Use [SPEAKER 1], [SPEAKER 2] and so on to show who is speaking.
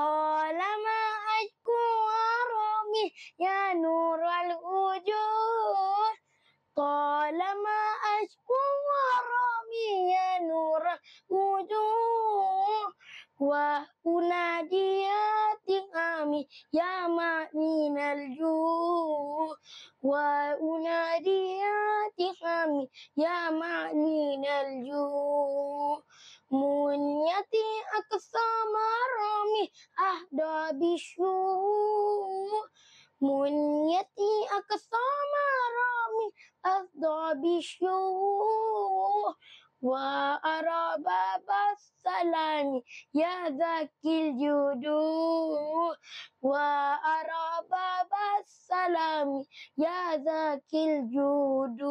[SPEAKER 1] طالما أجكر به يا نور الوجوه طالما أشكو به يا نور الوجوه وأنادي يا آمين يا معين وأنادي يا آمين يا معين الجوع منيتي أقسام nih ahda bisyumu munyati aksama rami Dabi bisyumu wa araba basalani ya zakil judu wa araba basalami ya zakil judu